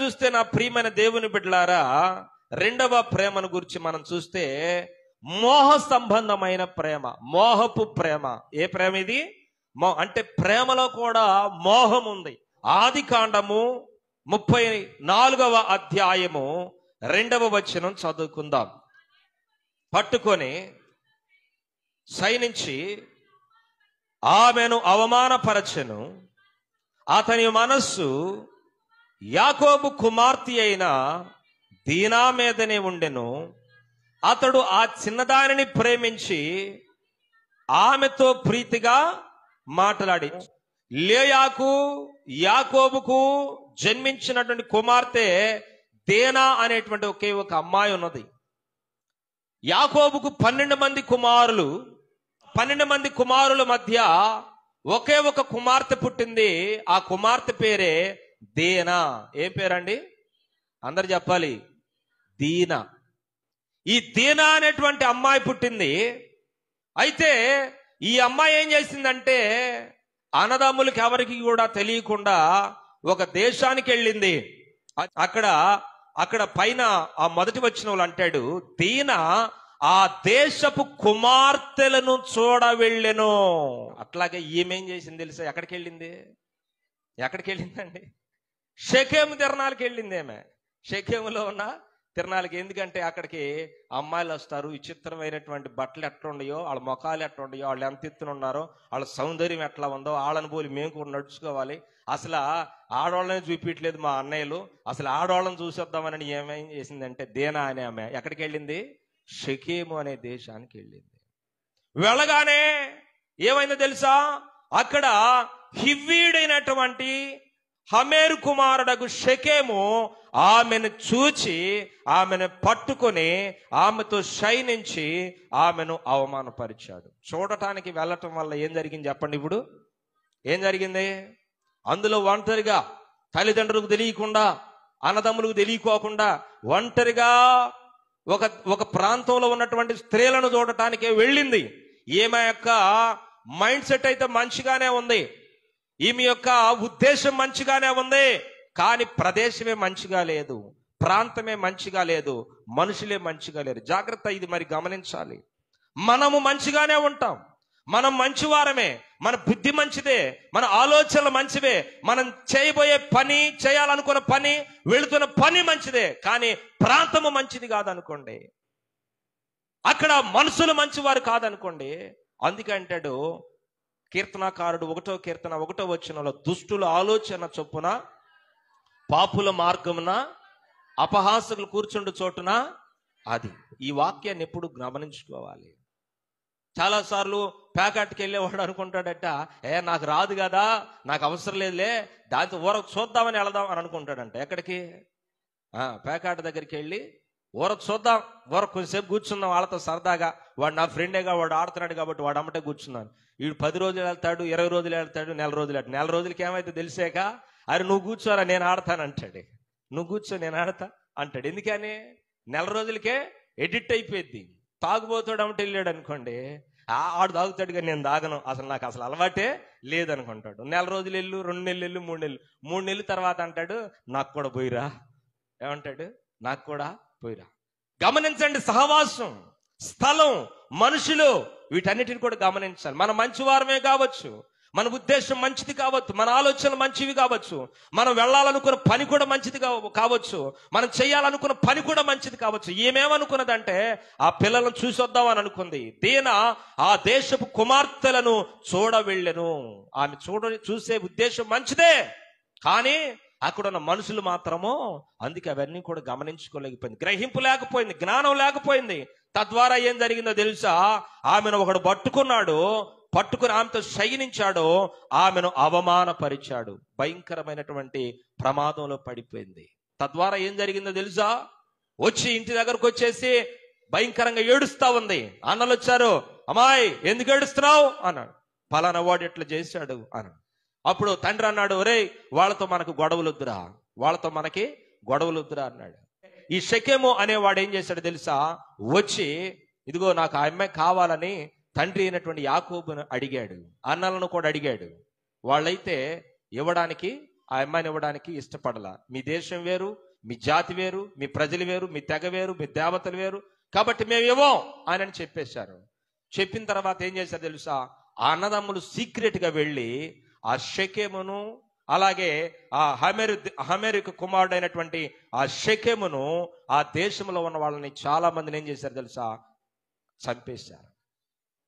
చూస్తే నా ప్రియమైన దేవుని బిడ్డలారా రెండవ ప్రేమను గురించి మనం చూస్తే మోహ సంబంధమైన ప్రేమ మోహపు ప్రేమ ఏ ప్రేమ ఇది మో అంటే ప్రేమలో కూడా మోహం ఉంది ఆది కాండము ముప్పై నాలుగవ అధ్యాయము రెండవ వచనం చదువుకుందాం పట్టుకొని సైనించి ఆమెను అవమానపరచను అతని మనస్సు యాకోబు కుమార్తె అయిన దీనా మీదనే ఉండెను అతడు ఆ చిన్నదానిని ప్రేమించి ఆమెతో ప్రీతిగా మాట్లాడి లేయాకు యాకోబుకు జన్మించినటువంటి కుమార్తె దేనా అనేటువంటి ఒకే ఒక అమ్మాయి ఉన్నది యాకోబుకు పన్నెండు మంది కుమారులు పన్నెండు మంది కుమారుల మధ్య ఒకే ఒక కుమార్తె పుట్టింది ఆ కుమార్తె పేరే దీన ఏ పేరండి అందరు చెప్పాలి దీన ఈ దీన అనేటువంటి అమ్మాయి పుట్టింది అయితే ఈ అమ్మాయి ఏం చేసిందంటే అన్నదమ్ములకి ఎవరికి కూడా తెలియకుండా ఒక దేశానికి వెళ్ళింది అక్కడ అక్కడ పైన ఆ మొదటి వచ్చిన వాళ్ళు అంటాడు దీన ఆ దేశపు కుమార్తెలను చూడ వెళ్ళెను అట్లాగే ఏమేం చేసింది తెలుసా ఎక్కడికి వెళ్ళింది ఎక్కడికి వెళ్ళిందండి షకేము తిరణాలకి వెళ్ళింది ఏమే షకేములో ఉన్న తిరణాలకి ఎందుకంటే అక్కడికి అమ్మాయిలు వస్తారు విచిత్రమైనటువంటి బట్టలు ఎట్లా ఎట్లుండయో వాళ్ళ ముఖాలు ఎట్లుండయో వాళ్ళు ఎంత ఎత్తున ఉన్నారో వాళ్ళ సౌందర్యం ఎట్లా ఉందో వాళ్ళని పోలి మేము కూడా నడుచుకోవాలి అసలు ఆడవాళ్ళని చూపించట్లేదు మా అన్నయ్యలు అసలు ఆడవాళ్ళని చూసేద్దామని ఏమేం చేసిందంటే దేనా అనే ఆమె ఎక్కడికి వెళ్ళింది షకేము అనే దేశానికి వెళ్ళింది వెళ్ళగానే ఏమైందో తెలుసా అక్కడ హివ్వీడైనటువంటి హమేరు కుమారుడకు షకేము ఆమెను చూచి ఆమెను పట్టుకొని ఆమెతో శయనించి ఆమెను అవమానపరిచాడు చూడటానికి వెళ్ళటం వల్ల ఏం జరిగింది చెప్పండి ఇప్పుడు ఏం జరిగింది అందులో ఒంటరిగా తల్లిదండ్రులకు తెలియకుండా అన్నదమ్ములకు తెలియకోకుండా ఒంటరిగా ఒక ఒక ప్రాంతంలో ఉన్నటువంటి స్త్రీలను చూడటానికే వెళ్ళింది ఈమె యొక్క మైండ్ సెట్ అయితే మంచిగానే ఉంది ఈమె యొక్క ఉద్దేశం మంచిగానే ఉంది కానీ ప్రదేశమే మంచిగా లేదు ప్రాంతమే మంచిగా లేదు మనుషులే మంచిగా లేరు జాగ్రత్త ఇది మరి గమనించాలి మనము మంచిగానే ఉంటాం మనం మంచివారమే మన బుద్ధి మంచిదే మన ఆలోచనలు మంచివే మనం చేయబోయే పని చేయాలనుకున్న పని వెళుతున్న పని మంచిదే కానీ ప్రాంతము మంచిది కాదనుకోండి అక్కడ మనుషులు మంచివారు కాదనుకోండి అంటాడు కీర్తనాకారుడు ఒకటో కీర్తన ఒకటో వచ్చినలో దుష్టుల ఆలోచన చొప్పున పాపుల మార్గమున అపహాసకులు కూర్చుండు చోటున అది ఈ వాక్యాన్ని ఎప్పుడు గమనించుకోవాలి చాలాసార్లు ప్యాకెట్కి వెళ్ళేవాడు అనుకుంటాడట ఏ నాకు రాదు కదా నాకు అవసరం లేదులే దాంతో ఊర చూద్దామని వెళదాం అని అనుకుంటాడంట ఎక్కడికి ప్యాకెట్ దగ్గరికి వెళ్ళి ఊర చూద్దాం ఊర కొంచెంసేపు కూర్చుందాం వాళ్ళతో సరదాగా వాడు నా ఫ్రెండేగా వాడు ఆడుతున్నాడు కాబట్టి వాడు అమ్మటే కూర్చున్నాను వీడు పది రోజులు వెళ్తాడు ఇరవై రోజులు వెళ్తాడు నెల రోజులు వెళ్తాడు నెల రోజులకి ఏమైతే తెలిసాక అరే నువ్వు కూర్చోరా నేను ఆడతాను అంటాడు నువ్వు కూర్చో నేను ఆడతా అంటాడు ఎందుకని నెల రోజులకే ఎడిట్ అయిపోయింది తాగుబోతాడు అమ్మటి వెళ్ళాడు అనుకోండి ఆడు తాగుతాడు కానీ నేను తాగను అసలు నాకు అసలు అలవాటే లేదనుకుంటాడు నెల రోజులు వెళ్ళు రెండు నెలలు వెళ్ళు మూడు నెలలు మూడు నెలల తర్వాత అంటాడు నాకు కూడా పోయిరా ఏమంటాడు నాకు కూడా పోయిరా గమనించండి సహవాసం స్థలం మనుషులు వీటన్నిటిని కూడా గమనించాలి మనం వారమే కావచ్చు మన ఉద్దేశం మంచిది కావచ్చు మన ఆలోచనలు మంచివి కావచ్చు మనం వెళ్ళాలనుకున్న పని కూడా మంచిది కావచ్చు మనం చేయాలనుకున్న పని కూడా మంచిది కావచ్చు ఏమేమనుకున్నదంటే ఆ పిల్లలను వద్దామని అనుకుంది దీన ఆ దేశపు కుమార్తెలను చూడ వెళ్ళను ఆమె చూడ చూసే ఉద్దేశం మంచిదే కానీ అక్కడ ఉన్న మనుషులు మాత్రము అందుకే అవన్నీ కూడా గమనించుకోలేకపోయింది గ్రహింపు లేకపోయింది జ్ఞానం లేకపోయింది తద్వారా ఏం జరిగిందో తెలుసా ఆమెను ఒకడు పట్టుకున్నాడు పట్టుకుని ఆమెతో శయనించాడు ఆమెను అవమానపరిచాడు భయంకరమైనటువంటి ప్రమాదంలో పడిపోయింది తద్వారా ఏం జరిగిందో తెలుసా వచ్చి ఇంటి దగ్గరకు వచ్చేసి భయంకరంగా ఏడుస్తా ఉంది అన్నలు వచ్చారు అమ్మాయి ఎందుకు ఏడుస్తున్నావు అన్నాడు పలానా వాడు ఎట్లా చేశాడు అన్నాడు అప్పుడు తండ్రి అన్నాడు ఒరే వాళ్ళతో మనకు వద్దురా వాళ్ళతో మనకి గొడవలు వద్దురా అన్నాడు ఈ షకేము అనేవాడు ఏం చేశాడు తెలుసా వచ్చి ఇదిగో నాకు ఆ అమ్మాయి కావాలని తండ్రి అయినటువంటి యాకోబును అడిగాడు అన్నలను కూడా అడిగాడు వాళ్ళైతే ఇవ్వడానికి ఆ అమ్మాయిని ఇవ్వడానికి ఇష్టపడల మీ దేశం వేరు మీ జాతి వేరు మీ ప్రజలు వేరు మీ తెగ వేరు మీ దేవతలు వేరు కాబట్టి మేము ఇవ్వం అని చెప్పేశారు చెప్పిన తర్వాత ఏం చేశారు తెలుసా ఆ అన్నదమ్ములు సీక్రెట్గా వెళ్ళి ఆ షకేమును అలాగే ఆ హమెరు కుమారుడు కుమారుడైనటువంటి ఆ శకెమును ఆ దేశంలో ఉన్న వాళ్ళని చాలా మందిని ఏం చేశారు తెలుసా చంపేశారు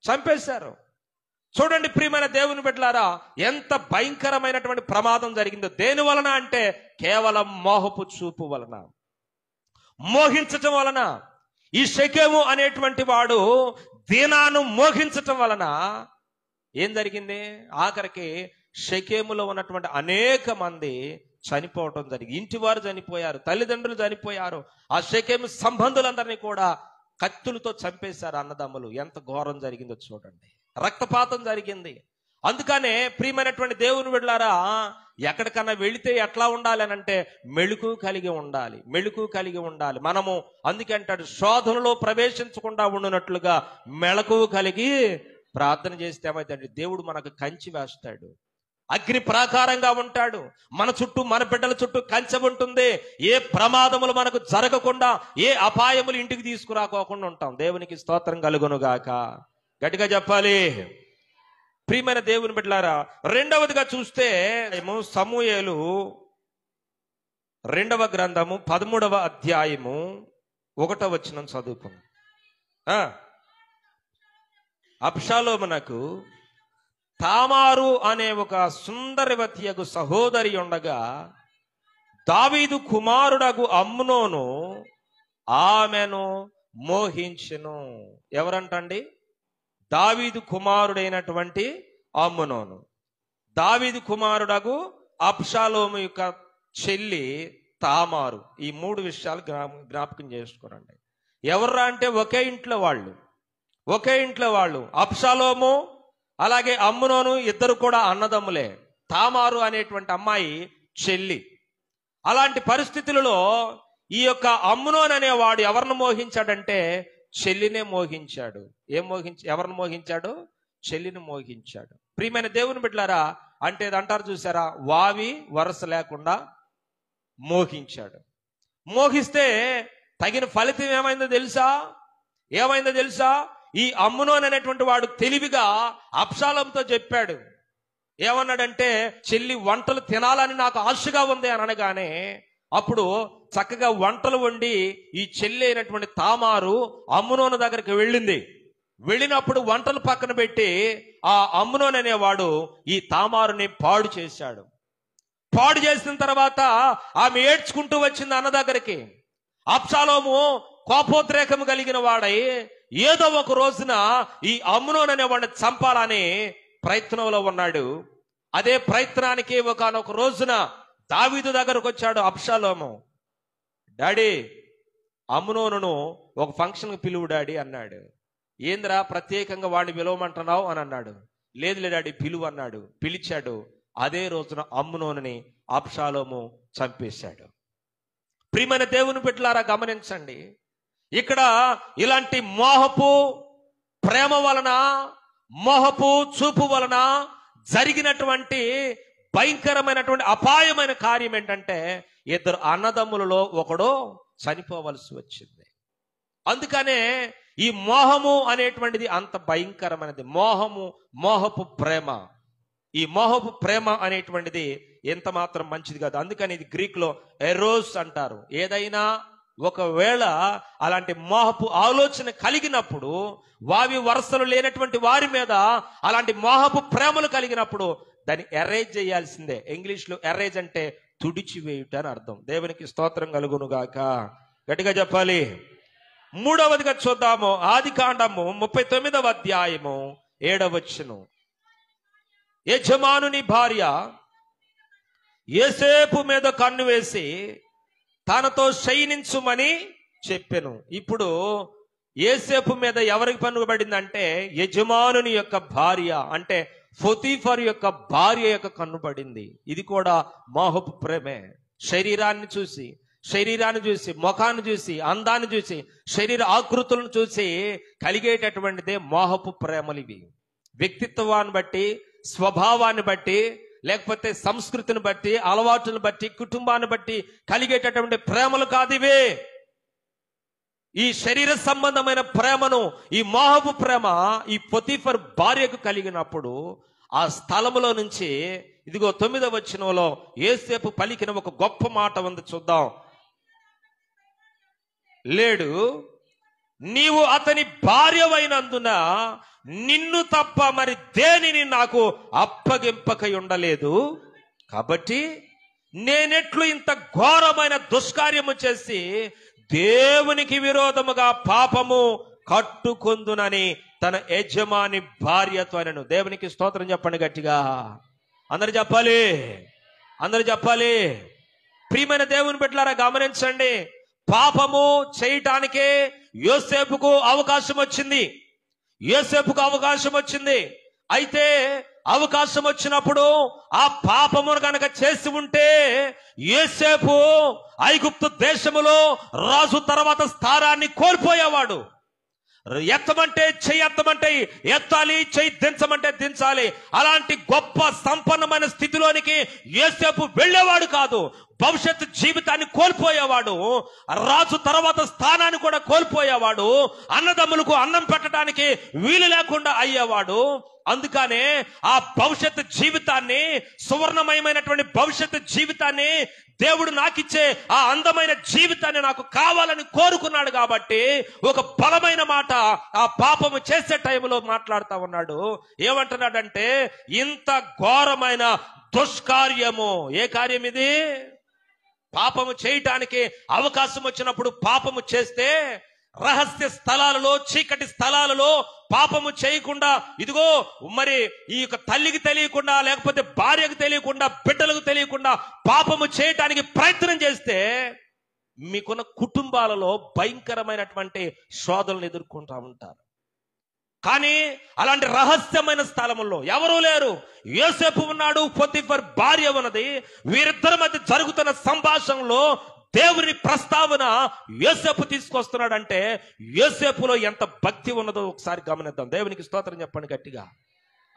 చంపేశారు చూడండి ప్రియమైన దేవుని బిడ్డలారా ఎంత భయంకరమైనటువంటి ప్రమాదం జరిగిందో దేని వలన అంటే కేవలం మోహపు చూపు వలన మోహించటం వలన ఈ శకేము అనేటువంటి వాడు దీనాను మోహించటం వలన ఏం జరిగింది ఆఖరికి షకేములో ఉన్నటువంటి అనేక మంది చనిపోవటం జరిగింది ఇంటి వారు చనిపోయారు తల్లిదండ్రులు చనిపోయారు ఆ షకేము సంబంధులందరినీ కూడా కత్తులతో చంపేశారు అన్నదమ్ములు ఎంత ఘోరం జరిగిందో చూడండి రక్తపాతం జరిగింది అందుకనే ప్రియమైనటువంటి దేవుని వెళ్ళారా ఎక్కడికన్నా వెళితే ఎట్లా ఉండాలి అని అంటే మెళుకు కలిగి ఉండాలి మెళుకు కలిగి ఉండాలి మనము అందుకంటాడు శోధనలో ప్రవేశించకుండా ఉండినట్లుగా మెళకు కలిగి ప్రార్థన చేస్తే ఏమైతే దేవుడు మనకు కంచి వేస్తాడు అగ్ని ప్రాకారంగా ఉంటాడు మన చుట్టూ మన బిడ్డల చుట్టూ కంచె ఉంటుంది ఏ ప్రమాదములు మనకు జరగకుండా ఏ అపాయములు ఇంటికి తీసుకురాకోకుండా ఉంటాం దేవునికి స్తోత్రం కలుగునుగాక గట్టిగా చెప్పాలి ప్రియమైన దేవుని బిడ్డలారా రెండవదిగా చూస్తే ఏమో సమూహలు రెండవ గ్రంథము పదమూడవ అధ్యాయము ఒకటో వచ్చిన చదువుకుందాం మనకు తామారు అనే ఒక సుందరవతియగు సహోదరి ఉండగా దావీదు కుమారుడగు అమ్నోను ఆమెను మోహించును ఎవరంటండి దావీదు కుమారుడైనటువంటి అమ్మునోను దావీదు కుమారుడగు అప్షాలోము యొక్క చెల్లి తామారు ఈ మూడు విషయాలు జ్ఞాపకం చేసుకోరండి ఎవర్రా అంటే ఒకే ఇంట్లో వాళ్ళు ఒకే ఇంట్లో వాళ్ళు అప్షాలోము అలాగే అమ్మునోను ఇద్దరు కూడా అన్నదమ్ములే తామారు అనేటువంటి అమ్మాయి చెల్లి అలాంటి పరిస్థితులలో ఈ యొక్క అమ్మునోన్ అనేవాడు ఎవరిని మోహించాడంటే చెల్లినే మోహించాడు ఏం మోహించ ఎవరిని మోహించాడు చెల్లిని మోహించాడు ప్రియమైన దేవుని బిడ్డలారా అంటే అంటారు చూసారా వావి వరస లేకుండా మోహించాడు మోహిస్తే తగిన ఫలితం ఏమైందో తెలుసా ఏమైందో తెలుసా ఈ అమ్మునోన్ అనేటువంటి వాడు తెలివిగా అప్సాలంతో చెప్పాడు ఏమన్నాడంటే చెల్లి వంటలు తినాలని నాకు ఆశగా ఉంది అని అనగానే అప్పుడు చక్కగా వంటలు వండి ఈ చెల్లి అయినటువంటి తామారు అమ్మునోను దగ్గరికి వెళ్ళింది వెళ్ళినప్పుడు వంటలు పక్కన పెట్టి ఆ అమ్మునోన్ అనేవాడు ఈ తామారుని పాడు చేశాడు పాడు చేసిన తర్వాత ఆమె ఏడ్చుకుంటూ వచ్చింది అన్న దగ్గరికి అప్సాలోము కోపోద్రేకము కలిగిన వాడై ఏదో ఒక రోజున ఈ అమ్నోన్ వాడిని చంపాలని ప్రయత్నంలో ఉన్నాడు అదే ప్రయత్నానికి ఒకనొక రోజున దావీదు దగ్గరకు వచ్చాడు అప్షాలోము డాడీ అమ్నోను ఒక ఫంక్షన్కి పిలువు డాడీ అన్నాడు ఏంద్రా ప్రత్యేకంగా వాడిని పిలవమంటున్నావు అని అన్నాడు లేదులే డాడీ పిలువు అన్నాడు పిలిచాడు అదే రోజున అమ్మునోనని అప్షాలోము చంపేశాడు ప్రిమైన దేవుని బిడ్డలారా గమనించండి ఇక్కడ ఇలాంటి మోహపు ప్రేమ వలన మోహపు చూపు వలన జరిగినటువంటి భయంకరమైనటువంటి అపాయమైన కార్యం ఏంటంటే ఇద్దరు అన్నదమ్ములలో ఒకడు చనిపోవలసి వచ్చింది అందుకనే ఈ మోహము అనేటువంటిది అంత భయంకరమైనది మోహము మోహపు ప్రేమ ఈ మోహపు ప్రేమ అనేటువంటిది ఎంత మాత్రం మంచిది కాదు అందుకని ఇది గ్రీక్లో ఎరోస్ అంటారు ఏదైనా ఒకవేళ అలాంటి మోహపు ఆలోచన కలిగినప్పుడు వావి వరసలు లేనటువంటి వారి మీద అలాంటి మోహపు ప్రేమలు కలిగినప్పుడు దాన్ని ఎరేజ్ చేయాల్సిందే ఇంగ్లీష్లో ఎరేజ్ అంటే తుడిచివేయుట అని అర్థం దేవునికి స్తోత్రం కలుగునుగాక గట్టిగా చెప్పాలి మూడవదిగా చూద్దాము ఆది కాండము ముప్పై తొమ్మిదవ అధ్యాయము ఏడవచ్చును యజమానుని భార్య ఏసేపు మీద కన్ను వేసి తనతో శయనించుమని చెప్పాను ఇప్పుడు ఏసేపు మీద ఎవరికి పన్ను అంటే యజమానుని యొక్క భార్య అంటే ఫొతీఫర్ యొక్క భార్య యొక్క కన్ను ఇది కూడా మోహపు ప్రేమే శరీరాన్ని చూసి శరీరాన్ని చూసి ముఖాన్ని చూసి అందాన్ని చూసి శరీర ఆకృతులను చూసి కలిగేటటువంటిదే మోహపు ప్రేమలు ఇవి వ్యక్తిత్వాన్ని బట్టి స్వభావాన్ని బట్టి లేకపోతే సంస్కృతిని బట్టి అలవాటును బట్టి కుటుంబాన్ని బట్టి కలిగేటటువంటి ప్రేమలు కాదివే ఈ శరీర సంబంధమైన ప్రేమను ఈ మోహపు ప్రేమ ఈ పొతిఫర్ భార్యకు కలిగినప్పుడు ఆ స్థలములో నుంచి ఇదిగో తొమ్మిదవ వచ్చినలో ఏసేపు పలికిన ఒక గొప్ప మాట ఉంది చూద్దాం లేడు నీవు అతని భార్యవైనందున నిన్ను తప్ప మరి దేనిని నాకు అప్పగింపకై ఉండలేదు కాబట్టి నేనెట్లు ఇంత ఘోరమైన దుష్కార్యము చేసి దేవునికి విరోధముగా పాపము కట్టుకుందునని తన యజమాని భార్యతో అనను దేవునికి స్తోత్రం చెప్పండి గట్టిగా అందరు చెప్పాలి అందరు చెప్పాలి ప్రియమైన దేవుని పెట్టారా గమనించండి పాపము చేయటానికే యోసేపుకు అవకాశం వచ్చింది ఏసేపుకు అవకాశం వచ్చింది అయితే అవకాశం వచ్చినప్పుడు ఆ పాపమును కనుక చేసి ఉంటే ఏసేపు ఐగుప్తు దేశములో రాజు తర్వాత స్థానాన్ని కోల్పోయేవాడు ఎత్తమంటే చెయ్యి ఎత్తమంటే ఎత్తాలి చెయ్యి దించమంటే దించాలి అలాంటి గొప్ప సంపన్నమైన స్థితిలోనికి ఏసేపు వెళ్ళేవాడు కాదు భవిష్యత్తు జీవితాన్ని కోల్పోయేవాడు రాజు తర్వాత స్థానాన్ని కూడా కోల్పోయేవాడు అన్నదమ్ములకు అన్నం పెట్టడానికి వీలు లేకుండా అయ్యేవాడు అందుకనే ఆ భవిష్యత్తు జీవితాన్ని సువర్ణమయమైనటువంటి భవిష్యత్తు జీవితాన్ని దేవుడు నాకిచ్చే ఆ అందమైన జీవితాన్ని నాకు కావాలని కోరుకున్నాడు కాబట్టి ఒక బలమైన మాట ఆ పాపము చేసే టైంలో మాట్లాడుతా ఉన్నాడు ఏమంటున్నాడంటే ఇంత ఘోరమైన దుష్కార్యము ఏ కార్యం ఇది పాపము చేయటానికి అవకాశం వచ్చినప్పుడు పాపము చేస్తే రహస్య స్థలాలలో చీకటి స్థలాలలో పాపము చేయకుండా ఇదిగో మరి ఈ యొక్క తల్లికి తెలియకుండా లేకపోతే భార్యకు తెలియకుండా బిడ్డలకు తెలియకుండా పాపము చేయటానికి ప్రయత్నం చేస్తే మీకున్న కుటుంబాలలో భయంకరమైనటువంటి శోధనలు ఎదుర్కొంటూ ఉంటారు కానీ అలాంటి రహస్యమైన స్థలంలో ఎవరూ లేరు యోసేపు ఉన్నాడు పొత్తిఫర్ భార్య ఉన్నది వీరిద్దరి మధ్య జరుగుతున్న సంభాషణలో దేవుని ప్రస్తావన యోసేపు తీసుకొస్తున్నాడంటే యోసేపులో ఎంత భక్తి ఉన్నదో ఒకసారి గమనిద్దాం దేవునికి స్తోత్రం చెప్పండి గట్టిగా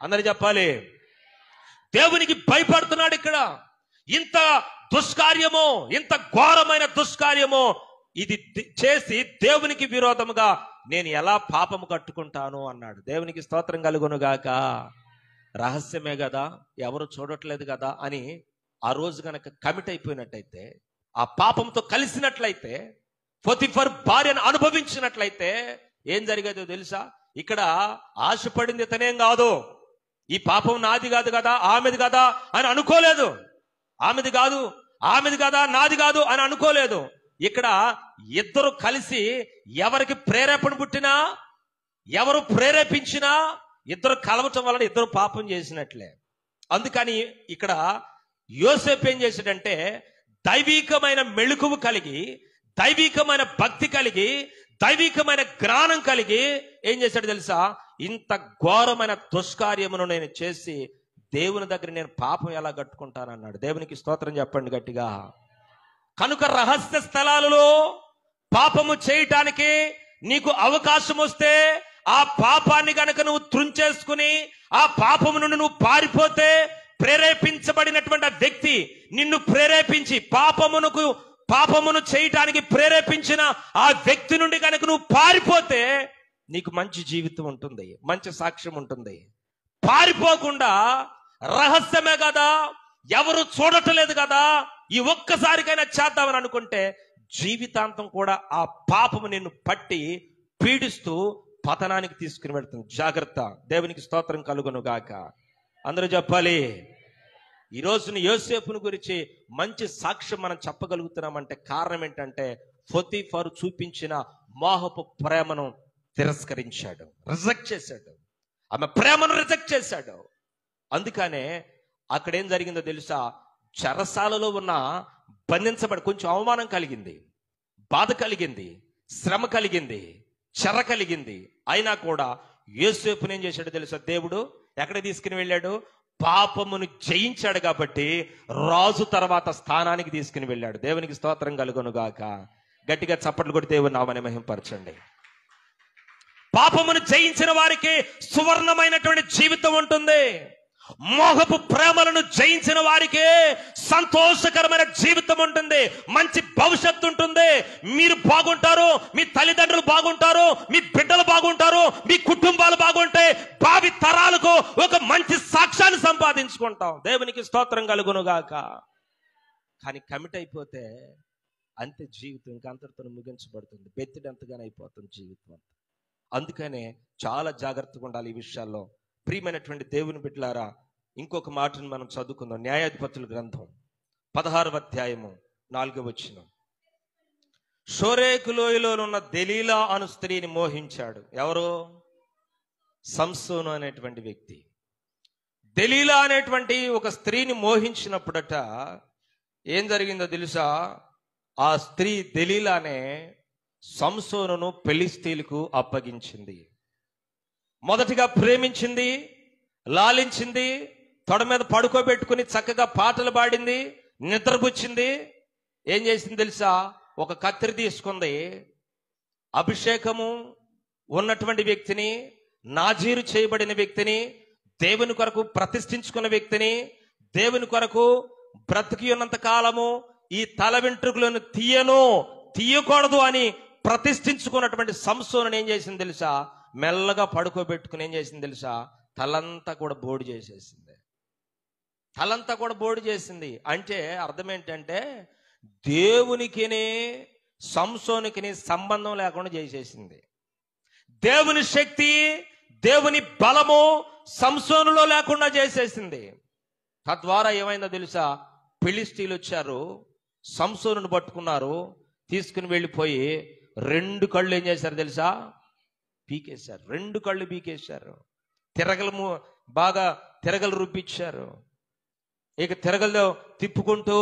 అందరు చెప్పాలి దేవునికి భయపడుతున్నాడు ఇక్కడ ఇంత దుష్కార్యము ఇంత ఘోరమైన దుష్కార్యము ఇది చేసి దేవునికి విరోధముగా నేను ఎలా పాపము కట్టుకుంటాను అన్నాడు దేవునికి స్తోత్రం కలుగునుగాక రహస్యమే కదా ఎవరు చూడట్లేదు కదా అని ఆ రోజు గనక కమిట్ అయిపోయినట్టయితే ఆ పాపంతో కలిసినట్లయితే పొతిఫర్ భార్యను అనుభవించినట్లయితే ఏం జరిగేదో తెలుసా ఇక్కడ ఆశపడింది ఇతనేం కాదు ఈ పాపం నాది కాదు కదా ఆమెది కదా అని అనుకోలేదు ఆమెది కాదు ఆమెది కదా నాది కాదు అని అనుకోలేదు ఇక్కడ ఇద్దరు కలిసి ఎవరికి ప్రేరేపణ పుట్టినా ఎవరు ప్రేరేపించినా ఇద్దరు కలవటం వలన ఇద్దరు పాపం చేసినట్లే అందుకని ఇక్కడ యోసేపు ఏం చేశాడంటే దైవికమైన మెళుకువు కలిగి దైవికమైన భక్తి కలిగి దైవికమైన జ్ఞానం కలిగి ఏం చేశాడు తెలుసా ఇంత ఘోరమైన దుష్కార్యమును నేను చేసి దేవుని దగ్గర నేను పాపం ఎలా కట్టుకుంటానన్నాడు దేవునికి స్తోత్రం చెప్పండి గట్టిగా కనుక రహస్య స్థలాలలో పాపము చేయటానికి నీకు అవకాశం వస్తే ఆ పాపాన్ని కనుక నువ్వు తృంచేసుకుని ఆ పాపము నుండి నువ్వు పారిపోతే ప్రేరేపించబడినటువంటి వ్యక్తి నిన్ను ప్రేరేపించి పాపమునకు పాపమును చేయటానికి ప్రేరేపించిన ఆ వ్యక్తి నుండి కనుక నువ్వు పారిపోతే నీకు మంచి జీవితం ఉంటుంది మంచి సాక్ష్యం ఉంటుంది పారిపోకుండా రహస్యమే కదా ఎవరు చూడటలేదు కదా ఈ ఒక్కసారికైనా చేద్దామని అనుకుంటే జీవితాంతం కూడా ఆ పాపము నిన్ను పట్టి పీడిస్తూ పతనానికి తీసుకుని వెళ్తుంది జాగ్రత్త దేవునికి స్తోత్రం కలుగును గాక అందరూ చెప్పాలి ఈ రోజున యోసేపును గురించి మంచి సాక్ష్యం మనం చెప్పగలుగుతున్నామంటే కారణం ఏంటంటే ఫొతిఫారు చూపించిన మోహపు ప్రేమను తిరస్కరించాడు రిజెక్ట్ చేశాడు ఆమె ప్రేమను రిజెక్ట్ చేశాడు అందుకనే అక్కడ ఏం జరిగిందో తెలుసా చరసాలలో ఉన్న బంధించబడి కొంచెం అవమానం కలిగింది బాధ కలిగింది శ్రమ కలిగింది చెర కలిగింది అయినా కూడా ఏం చేశాడో తెలుసా దేవుడు ఎక్కడ తీసుకుని వెళ్ళాడు పాపమును జయించాడు కాబట్టి రాజు తర్వాత స్థానానికి తీసుకుని వెళ్ళాడు దేవునికి స్తోత్రం గాక గట్టిగా చప్పట్లు కొడితే నామని మహింపరచండి పాపమును జయించిన వారికి సువర్ణమైనటువంటి జీవితం ఉంటుంది మోహపు ప్రేమలను జయించిన వారికే సంతోషకరమైన జీవితం ఉంటుంది మంచి భవిష్యత్తు ఉంటుంది మీరు బాగుంటారు మీ తల్లిదండ్రులు బాగుంటారు మీ బిడ్డలు బాగుంటారు మీ కుటుంబాలు బాగుంటాయి భావి తరాలకు ఒక మంచి సాక్ష్యాన్ని సంపాదించుకుంటాం దేవునికి స్తోత్రం కలుగునుగాక కానీ కమిట్ అయిపోతే అంతే జీవితం ఇంకా అంతటితో ముగించబడుతుంది బెత్తిడంతగానే అయిపోతుంది జీవితం అందుకనే చాలా జాగ్రత్తగా ఉండాలి ఈ విషయాల్లో ప్రియమైనటువంటి దేవుని బిడ్డలారా ఇంకొక మాటను మనం చదువుకుందాం న్యాయాధిపతుల గ్రంథం పదహారవ అధ్యాయము నాలుగవ వచ్చిన షోరేకు ఉన్న దెలీలా అను స్త్రీని మోహించాడు ఎవరు సంసోను అనేటువంటి వ్యక్తి దెలీలా అనేటువంటి ఒక స్త్రీని మోహించినప్పుడట ఏం జరిగిందో తెలుసా ఆ స్త్రీ దెలీలానే సంసోనును స్త్రీలకు అప్పగించింది మొదటిగా ప్రేమించింది లాలించింది తొడ మీద పడుకోబెట్టుకుని చక్కగా పాటలు పాడింది నిద్రపుచ్చింది ఏం చేసింది తెలుసా ఒక కత్తిరి తీసుకుంది అభిషేకము ఉన్నటువంటి వ్యక్తిని నాజీరు చేయబడిన వ్యక్తిని దేవుని కొరకు ప్రతిష్ఠించుకున్న వ్యక్తిని దేవుని కొరకు బ్రతికి ఉన్నంత కాలము ఈ తల వెంట్రుకులను తీయను తీయకూడదు అని ప్రతిష్ఠించుకున్నటువంటి సంస్థను ఏం చేసింది తెలుసా మెల్లగా పడుకోబెట్టుకుని ఏం చేసింది తెలుసా తలంతా కూడా బోడు చేసేసింది తలంతా కూడా బోడు చేసింది అంటే అర్థం ఏంటంటే దేవునికిని సంసోనికి సంబంధం లేకుండా చేసేసింది దేవుని శక్తి దేవుని బలము సంసోనులో లేకుండా చేసేసింది తద్వారా ఏమైందో తెలుసా పిలిస్టీలు వచ్చారు సంసోను పట్టుకున్నారు తీసుకుని వెళ్ళిపోయి రెండు కళ్ళు ఏం చేశారు తెలుసా పీకేశారు రెండు కళ్ళు పీకేశారు తిరగలము బాగా తిరగలు రూపించారు ఇక తిరగల్లో తిప్పుకుంటూ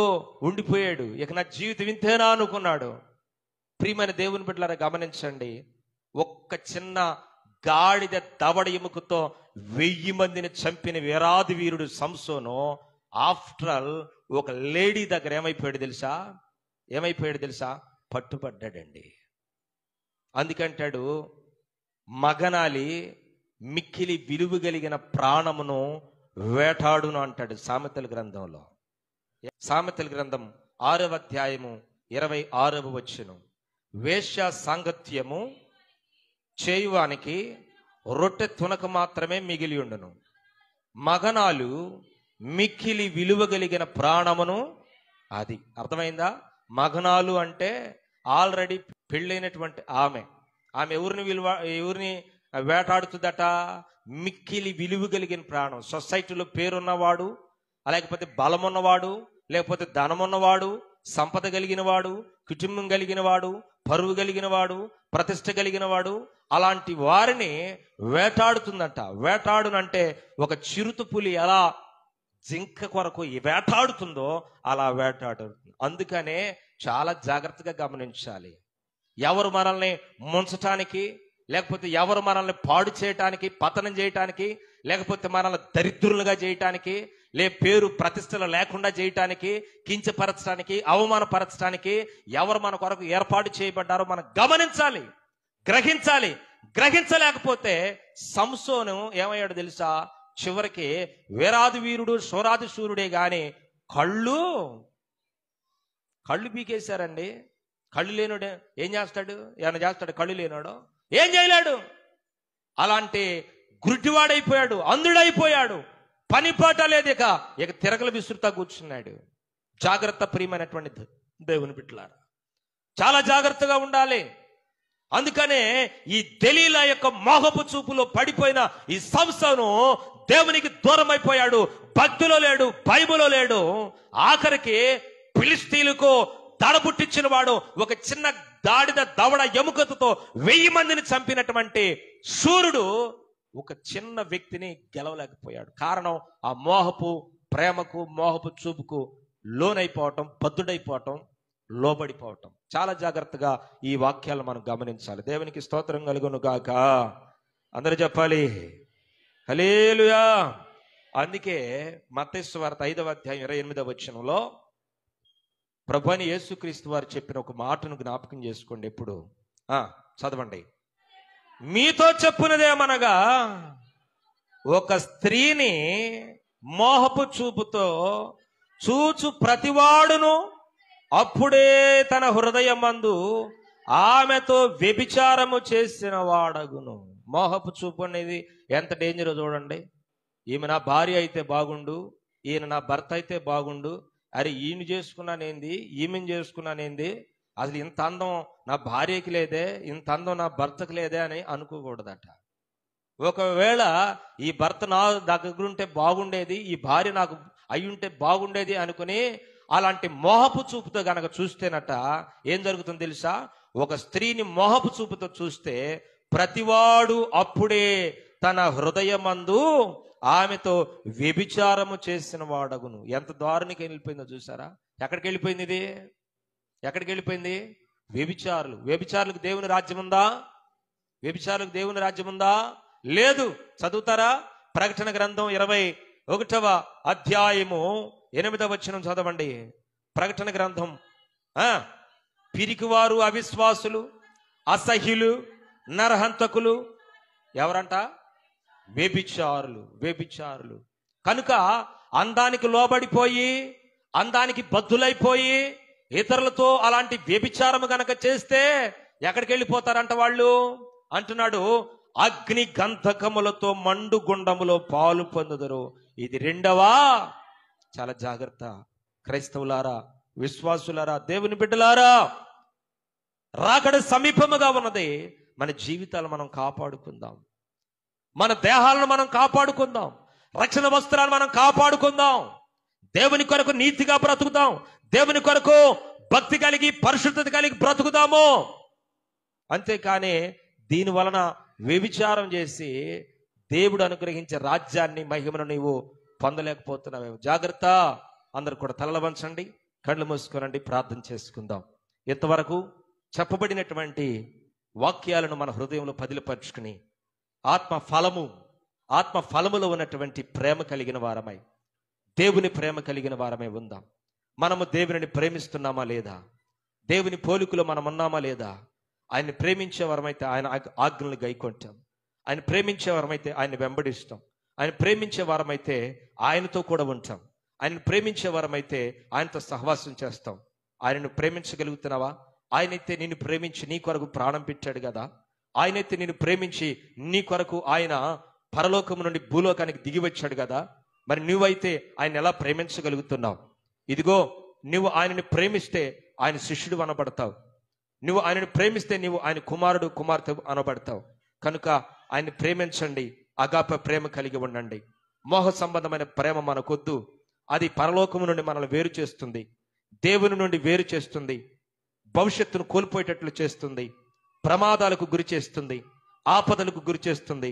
ఉండిపోయాడు ఇక నా జీవితం ఇంతేనా అనుకున్నాడు ప్రియమైన దేవుని బిడ్డలారా గమనించండి ఒక్క చిన్న గాడిద దవడ ఎముకతో వెయ్యి మందిని చంపిన వీరాది వీరుడు సంసోను ఆఫ్టర్ ఆల్ ఒక లేడీ దగ్గర ఏమైపోయాడు తెలుసా ఏమైపోయాడు తెలుసా పట్టుబడ్డాడండి అందుకంటాడు మగనాలి మిక్కిలి విలువ కలిగిన ప్రాణమును వేటాడును అంటాడు సామెతల గ్రంథంలో సామెతల గ్రంథం ఆరవ అధ్యాయము ఇరవై ఆరవ వచ్చును వేశ్య సాంగత్యము చేయువానికి రొట్టె తునక మాత్రమే మిగిలి ఉండును మగనాలు మిక్కిలి విలువ కలిగిన ప్రాణమును అది అర్థమైందా మగనాలు అంటే ఆల్రెడీ పెళ్ళైనటువంటి ఆమె ఆమె ఎవరిని విలువ ఎవరిని వేటాడుతుందట మిక్కిలి విలువ కలిగిన ప్రాణం సొసైటీలో పేరున్నవాడు లేకపోతే బలమున్నవాడు లేకపోతే ధనమున్నవాడు సంపద కలిగినవాడు కుటుంబం కలిగినవాడు పరువు కలిగినవాడు ప్రతిష్ట కలిగినవాడు అలాంటి వారిని వేటాడుతుందట వేటాడునంటే ఒక చిరుత పులి ఎలా జింక కొరకు వేటాడుతుందో అలా వేటాడుతుంది అందుకనే చాలా జాగ్రత్తగా గమనించాలి ఎవరు మనల్ని ముంచటానికి లేకపోతే ఎవరు మనల్ని పాడు చేయటానికి పతనం చేయటానికి లేకపోతే మనల్ని దరిద్రులుగా చేయటానికి లే పేరు ప్రతిష్టలు లేకుండా చేయటానికి కించపరచడానికి అవమానపరచడానికి ఎవరు మన కొరకు ఏర్పాటు చేయబడ్డారో మనం గమనించాలి గ్రహించాలి గ్రహించలేకపోతే సంసోను ఏమయ్యాడు తెలుసా చివరికి వీరాది వీరుడు శూరాది సూర్యుడే గాని కళ్ళు కళ్ళు పీకేశారండి కళ్ళు లేనుడే ఏం చేస్తాడు ఏమైనా చేస్తాడు కళ్ళు లేనాడు ఏం చేయలేడు అలాంటి గురిటివాడైపోయాడు అంధుడైపోయాడు పని పాట లేదు ఇక ఇక తిరగల విసురుతా కూర్చున్నాడు జాగ్రత్త ప్రియమైనటువంటి దేవుని బిడ్డలారు చాలా జాగ్రత్తగా ఉండాలి అందుకనే ఈ తెలియల యొక్క మోహపు చూపులో పడిపోయిన ఈ సంస్థను దేవునికి దూరం అయిపోయాడు భక్తులో లేడు బైబులో లేడు ఆఖరికి పిలిస్తీలకు తడబుట్టించిన వాడు ఒక చిన్న దాడిద దవడ ఎముకతతో వెయ్యి మందిని చంపినటువంటి సూర్యుడు ఒక చిన్న వ్యక్తిని గెలవలేకపోయాడు కారణం ఆ మోహపు ప్రేమకు మోహపు చూపుకు లోనైపోవటం పద్దుడైపోవటం లోబడిపోవటం చాలా జాగ్రత్తగా ఈ వాక్యాలు మనం గమనించాలి దేవునికి స్తోత్రం కలుగును గాక అందరు చెప్పాలి హలేలుయా అందుకే మతేశ్వార్త ఐదవ అధ్యాయం ఇరవై ఎనిమిదవ వచ్చనంలో ప్రభు అని యేసుక్రీస్తు వారు చెప్పిన ఒక మాటను జ్ఞాపకం చేసుకోండి ఎప్పుడు చదవండి మీతో చెప్పునదేమనగా ఒక స్త్రీని మోహపు చూపుతో చూచు ప్రతివాడును అప్పుడే తన మందు ఆమెతో వ్యభిచారము చేసిన వాడగును మోహపు చూపు అనేది ఎంత డేంజరో చూడండి ఈమె నా భార్య అయితే బాగుండు ఈయన నా భర్త అయితే బాగుండు అరే ఈయన చేసుకున్నానేంది ఈమెను చేసుకున్నానేంది అసలు ఇంత అందం నా భార్యకి లేదే ఇంత అందం నా భర్తకు లేదే అని అనుకోకూడదట ఒకవేళ ఈ భర్త నా దగ్గరుంటే బాగుండేది ఈ భార్య నాకు అయ్యుంటే బాగుండేది అనుకుని అలాంటి మోహపు చూపుతో గనక చూస్తేనట ఏం జరుగుతుంది తెలుసా ఒక స్త్రీని మోహపు చూపుతో చూస్తే ప్రతివాడు అప్పుడే తన హృదయమందు ఆమెతో వ్యభిచారము చేసిన వాడగును ఎంత దారునికి వెళ్ళిపోయిందో చూసారా ఎక్కడికి వెళ్ళిపోయింది ఇది ఎక్కడికి వెళ్ళిపోయింది వ్యభిచారులు వ్యభిచారులకు దేవుని రాజ్యం ఉందా వ్యభిచారులకు దేవుని రాజ్యం ఉందా లేదు చదువుతారా ప్రకటన గ్రంథం ఇరవై ఒకటవ అధ్యాయము ఎనిమిదవ వచ్చిన చదవండి ప్రకటన గ్రంథం పిరికివారు అవిశ్వాసులు అసహ్యులు నరహంతకులు ఎవరంట వేపిచ్చారులు వేపిచ్చారులు కనుక అందానికి లోబడిపోయి అందానికి బద్దులైపోయి ఇతరులతో అలాంటి వ్యభిచారం గనక చేస్తే ఎక్కడికి వెళ్ళిపోతారంట వాళ్ళు అంటున్నాడు అగ్ని గంధకములతో మండు గుండములో పాలు పొందుదరు ఇది రెండవా చాలా జాగ్రత్త క్రైస్తవులారా విశ్వాసులారా దేవుని బిడ్డలారా రాకడ సమీపముగా ఉన్నది మన జీవితాలు మనం కాపాడుకుందాం మన దేహాలను మనం కాపాడుకుందాం రక్షణ వస్త్రాలు మనం కాపాడుకుందాం దేవుని కొరకు నీతిగా బ్రతుకుదాం దేవుని కొరకు భక్తి కలిగి పరిశుద్ధత కలిగి బ్రతుకుదాము అంతేకాని దీని వలన వ్యభిచారం చేసి దేవుడు అనుగ్రహించే రాజ్యాన్ని మహిమను నీవు పొందలేకపోతున్నావేమో జాగ్రత్త అందరు కూడా తలల వంచండి కళ్ళు మూసుకోనండి ప్రార్థన చేసుకుందాం ఇంతవరకు చెప్పబడినటువంటి వాక్యాలను మన హృదయంలో పదిలిపరుచుకుని ఆత్మ ఫలము ఆత్మ ఫలములో ఉన్నటువంటి ప్రేమ కలిగిన వారమై దేవుని ప్రేమ కలిగిన వారమై ఉందాం మనము దేవుని ప్రేమిస్తున్నామా లేదా దేవుని పోలికలో మనం ఉన్నామా లేదా ఆయన్ని ప్రేమించే వరమైతే ఆయన ఆజ్ఞలు గైకొంటాం ఆయన ప్రేమించే వరమైతే ఆయన వెంబడిస్తాం ఆయన ప్రేమించే వారమైతే ఆయనతో కూడా ఉంటాం ఆయనను వారమైతే ఆయనతో సహవాసం చేస్తాం ఆయనను ప్రేమించగలుగుతున్నావా ఆయనైతే నిన్ను ప్రేమించి నీ కొరకు ప్రాణం పెట్టాడు కదా ఆయనైతే నేను ప్రేమించి నీ కొరకు ఆయన పరలోకము నుండి భూలోకానికి దిగి వచ్చాడు కదా మరి నువ్వైతే ఆయన ఎలా ప్రేమించగలుగుతున్నావు ఇదిగో నువ్వు ఆయనని ప్రేమిస్తే ఆయన శిష్యుడు అనబడతావు నువ్వు ఆయనను ప్రేమిస్తే నీవు ఆయన కుమారుడు కుమార్తె అనబడతావు కనుక ఆయన్ని ప్రేమించండి అగాప ప్రేమ కలిగి ఉండండి మోహ సంబంధమైన ప్రేమ మనకొద్దు అది పరలోకము నుండి మనల్ని వేరు చేస్తుంది దేవుని నుండి వేరు చేస్తుంది భవిష్యత్తును కోల్పోయేటట్లు చేస్తుంది ప్రమాదాలకు గురి చేస్తుంది ఆపదలకు గురి చేస్తుంది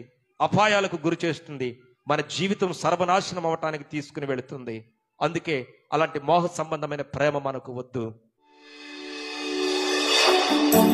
అపాయాలకు గురి చేస్తుంది మన జీవితం సర్వనాశనం అవటానికి తీసుకుని వెళుతుంది అందుకే అలాంటి మోహ సంబంధమైన ప్రేమ మనకు వద్దు